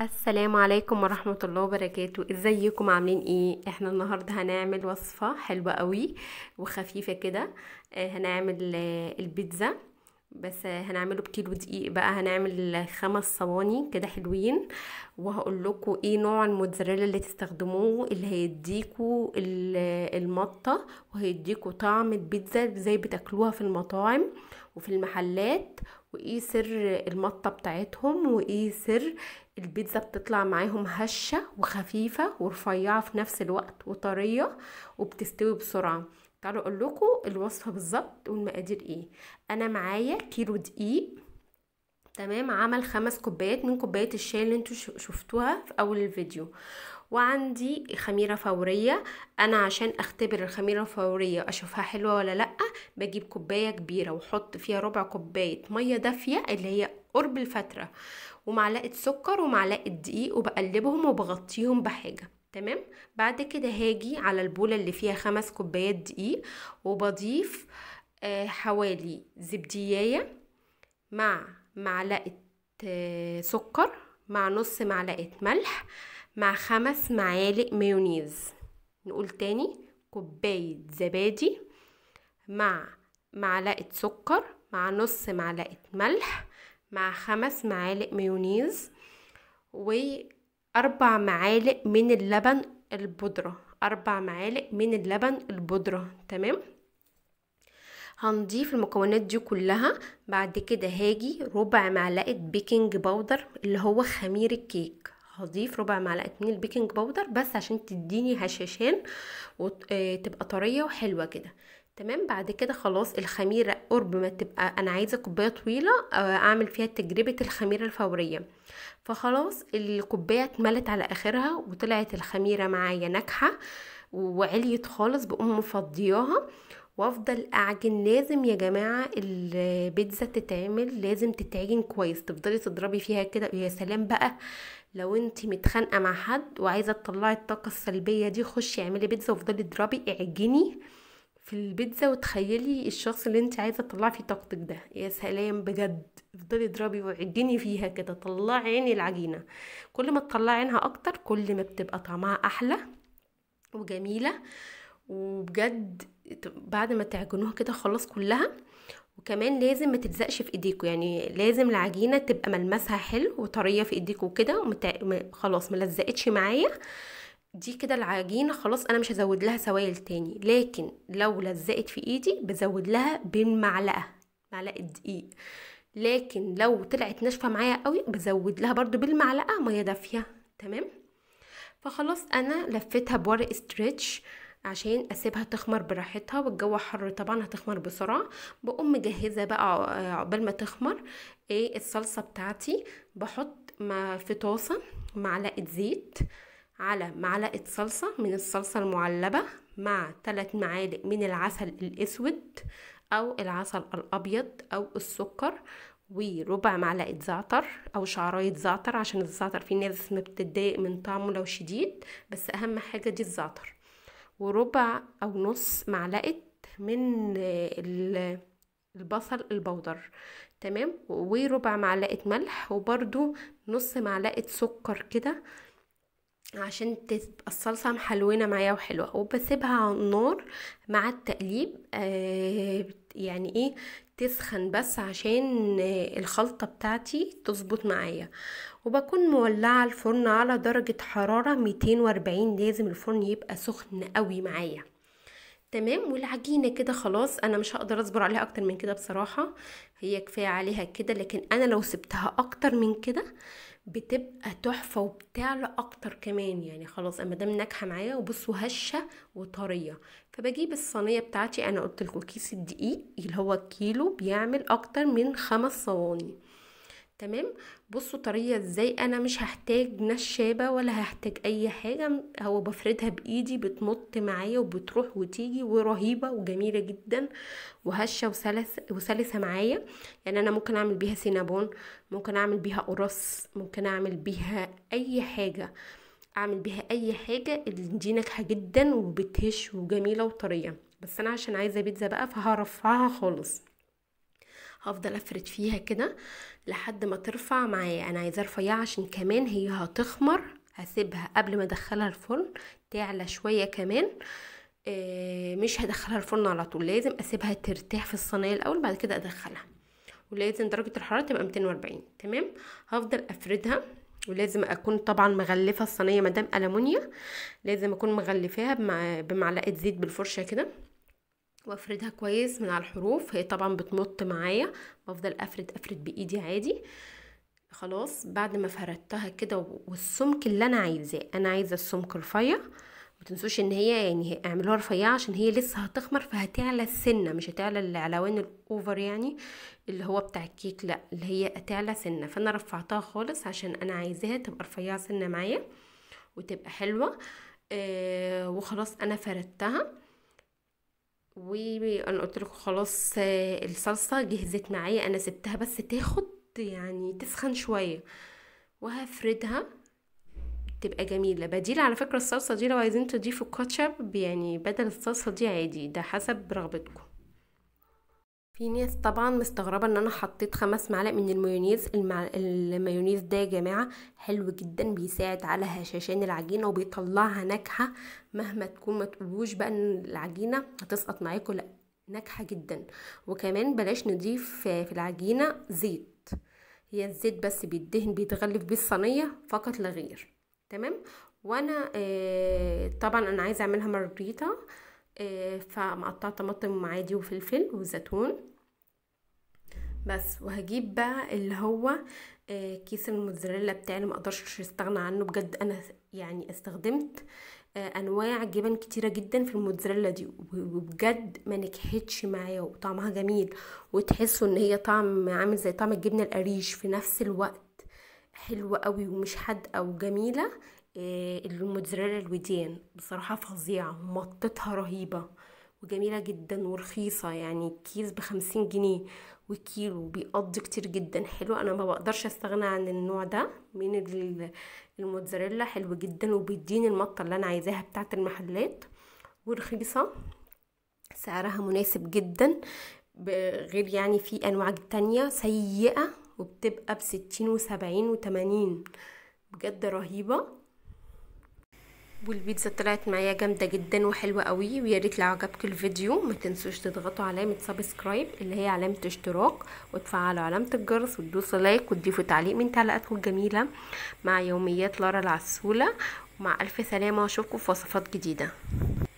السلام عليكم ورحمة الله وبركاته ازيكم عاملين ايه احنا النهاردة هنعمل وصفة حلوة قوي وخفيفة كده آه، هنعمل آه، البيتزا بس آه، هنعمله بكيلو دقيق بقى هنعمل خمس صواني كده حلوين وهقول لكم ايه نوع الموتزاريلا اللي تستخدموه اللي هيديكوا المطه وهيديكوا طعم البيتزا زي بتاكلوها في المطاعم وفي المحلات وايه سر المطه بتاعتهم وايه سر البيتزا بتطلع معاهم هشه وخفيفه ورفيعه في نفس الوقت وطريه وبتستوي بسرعه تعالوا اقول لكم الوصفه بالظبط والمقادير ايه انا معايا كيلو دقيق تمام عمل خمس كوبايات من كوبايات الشاي اللي انتوا شفتوها في اول الفيديو وعندي خميرة فورية أنا عشان أختبر الخميرة الفورية أشوفها حلوة ولا لأ بجيب كوباية كبيرة وأحط فيها ربع كوباية مية دافية اللي هي قرب الفترة ومعلقة سكر ومعلقة دقيق وبقلبهم وبغطيهم بحاجة تمام بعد كده هاجي على البولة اللي فيها خمس كوبايات دقيق وبضيف آه، حوالي زبدياية مع معلقة آه، سكر مع نص معلقة ملح مع خمس معالق مايونيز نقول تاني كوباية زبادي مع معلقة سكر مع نص معلقة ملح مع خمس معالق مايونيز وأربع معالق من اللبن البودرة أربع معالق من اللبن البودرة تمام هنضيف المكونات دي كلها بعد كده هاجي ربع معلقه بيكنج باودر اللي هو خمير الكيك هضيف ربع معلقه من البيكنج باودر بس عشان تديني هشاشان وتبقى آه، طريه وحلوه كده تمام بعد كده خلاص الخميره قرب ما تبقى انا عايزه كوبايه طويله آه، اعمل فيها تجربه الخميره الفوريه فخلاص الكوبايه اتملت على اخرها وطلعت الخميره معايا ناجحه وعليت خالص بقوم مفضياها وافضل اعجن لازم يا جماعه البيتزا تتعمل لازم تتعجن كويس تفضلي تضربي فيها كده ويا سلام بقى لو انت متخانقه مع حد وعايزه تطلعي الطاقه السلبيه دي خشي اعملي بيتزا وافضلي اضربي اعجني في البيتزا وتخيلي الشخص اللي انت عايزه تطلعي فيه طاقتك ده يا سلام بجد افضلي اضربي وعجني فيها كده طلعي عيني العجينه كل ما تطلعي عينها اكتر كل ما بتبقى طعمها احلى وجميله وبجد بعد ما تعجنوها كده خلاص كلها وكمان لازم ما تلزقش في ايديكو يعني لازم العجينه تبقى ملمسها حلو وطريه في ايديكو كده ومت... خلاص ملزقتش معايا دي كده العجينه خلاص انا مش هزود لها سوائل تاني لكن لو لزقت في ايدي بزود لها بالمعلقه معلقه دقيق لكن لو طلعت ناشفه معايا قوي بزود لها برضو بالمعلقه ميه دافيه تمام فخلاص انا لفيتها بورق استريتش عشان اسيبها تخمر براحتها والجو حر طبعا هتخمر بسرعه بقوم مجهزه بقى عقبال ما تخمر ايه الصلصه بتاعتي بحط ما في طاسه معلقه زيت على معلقه صلصه من الصلصه المعلبه مع ثلاث معالق من العسل الاسود او العسل الابيض او السكر وربع معلقه زعتر او شعرايه زعتر عشان الزعتر في ناس ما بتتضايق من طعمه لو شديد بس اهم حاجه دي الزعتر وربع أو نص معلقة من البصل البودر تمام وربع معلقة ملح وبرده نص معلقة سكر كده عشان تبقى الصلصة محلوينة معايا وحلوة وبسيبها على النار مع التقليب آه يعني ايه تسخن بس عشان الخلطة بتاعتي تظبط معايا وبكون مولعة الفرن على درجة حرارة 240 لازم الفرن يبقى سخن قوي معايا تمام والعجينه كده خلاص انا مش هقدر اصبر عليها اكتر من كده بصراحه هي كفايه عليها كده لكن انا لو سبتها اكتر من كده بتبقى تحفه وبتعلى اكتر كمان يعني خلاص اما دام ناجحه معايا وبصوا هشه وطريه فبجيب الصينيه بتاعتي انا قلت لكم كيس الدقيق اللي هو الكيلو بيعمل اكتر من خمس صواني تمام بصوا طريه ازاي انا مش هحتاج نشابه ولا هحتاج اي حاجه هو بفردها بايدي بتنط معايا وبتروح وتيجي ورهيبه وجميله جدا وهشه وسلسه وسلسه معايا يعني انا ممكن اعمل بيها سينابون ممكن اعمل بيها قرص ممكن اعمل بيها اي حاجه اعمل بيها اي حاجه دي ناجحه جدا وبتهش وجميله وطريه بس انا عشان عايزه بيتزا بقى فهرفعها خالص هفضل افرد فيها كده لحد ما ترفع معايا انا عايزه رفيعه عشان كمان هي هتخمر هسيبها قبل ما ادخلها الفرن تعلى شويه كمان آه، مش هدخلها الفرن على طول لازم اسيبها ترتاح في الصينيه الاول بعد كده ادخلها ولازم درجه الحراره تبقى 240 تمام هفضل افردها ولازم اكون طبعا مغلفه الصينيه مدام المونيا لازم اكون مغلفاها بمعلقه زيت بالفرشه كده وافردها كويس من على الحروف هي طبعا بتمط معايا بفضل افرد افرد بايدي عادي خلاص بعد ما فردتها كده والسمك اللي انا عايزاه انا عايزه السمك رفيع ما تنسوش ان هي يعني اعملوها رفيعه عشان هي لسه هتخمر فهتعلى السنه مش هتعلى العلوان الاوفر يعني اللي هو بتاع الكيك لا اللي هي هتعلى سنه فانا رفعتها خالص عشان انا عايزاها تبقى رفيعه سنه معايا وتبقى حلوه آه وخلاص انا فردتها وانا قلت لكم خلاص آه، الصلصه جهزت معايا انا سبتها بس تاخد يعني تسخن شويه وهفردها تبقى جميله بديل على فكره الصلصه دي لو عايزين تضيفوا كاتشب يعني بدل الصلصه دي عادي ده حسب رغبتكم في ناس طبعا مستغربه ان انا حطيت خمس معالق من المايونيز المع... المايونيز ده يا جماعه حلو جدا بيساعد على هشاشان العجينه وبيطلعها ناجحه مهما تكون ما تقولوش بقى ان العجينه هتسقط معاكم لا ناجحه جدا وكمان بلاش نضيف في العجينه زيت هي الزيت بس بيدهن بيتغلف بيه الصينيه فقط لا غير تمام وانا آه طبعا انا عايزه اعملها مريطه آه، فمقطعه طماطم عادي وفلفل وزيتون بس وهجيب بقى اللي هو آه، كيس الموزاريلا بتاعي ما اقدرش استغنى عنه بجد انا يعني استخدمت آه، انواع جبن كتيره جدا في الموزاريلا دي وبجد ما نجحتش معايا وطعمها جميل وتحسوا ان هي طعم عامل زي طعم الجبنه القريش في نفس الوقت حلوه قوي ومش حادقه وجميله آه، الموتزاريلا الوديان بصراحة فظيعة مطتها رهيبة وجميلة جدا ورخيصة يعني كيس بخمسين جنيه وكيلو بيقضي كتير جدا حلو انا ما بقدرش استغنى عن النوع ده من الموتزاريلا حلو جدا وبيديني المطة اللي انا عايزاها بتاعة المحلات ورخيصة سعرها مناسب جدا غير يعني في انواع تانية سيئة وبتبقى بستين وسبعين وتمانين بجد رهيبة والبيتزا طلعت معايا جامده جدا وحلوه قوي ويا ريت لو عجبك الفيديو ما تنسوش تضغطوا علامه سبسكرايب اللي هي علامه اشتراك وتفعلوا علامه الجرس وتدوسوا لايك وتضيفوا تعليق من تعليقاتكم الجميله مع يوميات لارا العسوله ومع الف سلامه واشوفكم في وصفات جديده